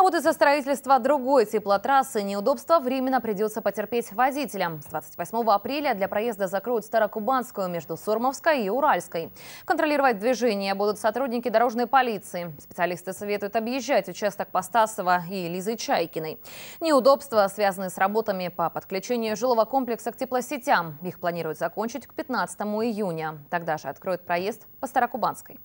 А вот из-за строительства другой теплотрассы неудобства временно придется потерпеть водителям. С 28 апреля для проезда закроют Старокубанскую между Сурмовской и Уральской. Контролировать движение будут сотрудники дорожной полиции. Специалисты советуют объезжать участок Постасова и Лизы Чайкиной. Неудобства связаны с работами по подключению жилого комплекса к теплосетям. Их планируют закончить к 15 июня. Тогда же откроют проезд по Старокубанской.